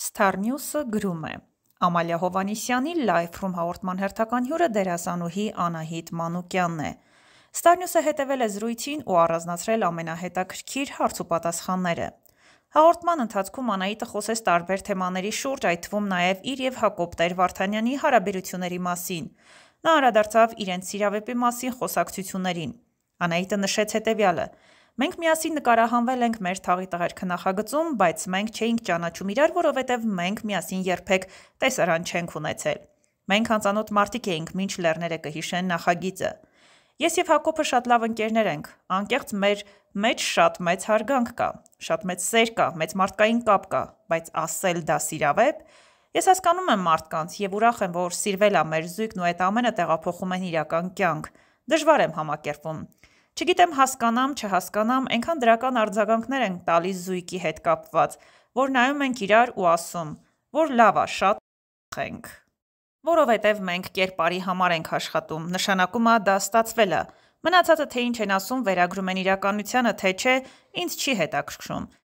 Starnews-ը գրում է. «Ամալիա Հովհաննիսյանի Live Room հաղորդման հերթական հյուրը դերասանուհի Անահիտ Մանուկյանն է։ Starnews-ը հետևել է զրույցին ու առանձնացրել ամենահետաքրքիր հարցուպատասխանները։ Հաղորդման ընթացքում Անահիտը խոսեց տարբեր թեմաների շուրջ, այդ թվում նաև իր և Հակոբ Տեր-Վարդանյանի հարաբերությունների մասին։ Նա անդրադարձավ իրենց սիրավեպի մասին խոսակցություններին։ Անահիտը նշեց հետևյալը. Մենք միասին նկարահանվել ենք մեր թաղի տղերքը նախագծում, բայց մենք չէինք ճանաչում իրար, որովհետև մենք միասին երբեք տեսարան չենք ունեցել։ Մենք անծանոթ մարդիկ էինք, մինչ լեռները կհիշեն նախագիծը։ Ես եւ Հակոբը շատ լավ ընկերներ ենք։ Անկեղծ մեր մեջ շատ մեծ հարգանք կա, շատ մեծ սեր կա, մեծ մարդկային կապ կա, բայց ասել դա սիրավեպ, ես հասկանում եմ մարդկանց եւ ուրախ եմ, որ սիրվել է մեր զույգն ու այդ ամենը տեղափոխում են իրական կյանք։ Դժվար եմ համակերպվում։ Չգիտեմ հասկանամ, չհասկանամ, այնքան դրական արձագանքներ ենք տալիս զույգի հետ կապված, որ նայում ենք իրար ու ասում, որ լավ է, շատ ենք։ Որովհետև մենք կերպարի համար ենք աշխատում, նշանակում է դա ստացվել է։ Մնացածը թե ինչ են ասում, վերագրում են իրականությանը, թե չէ, ինձ չի հետաքրքրում։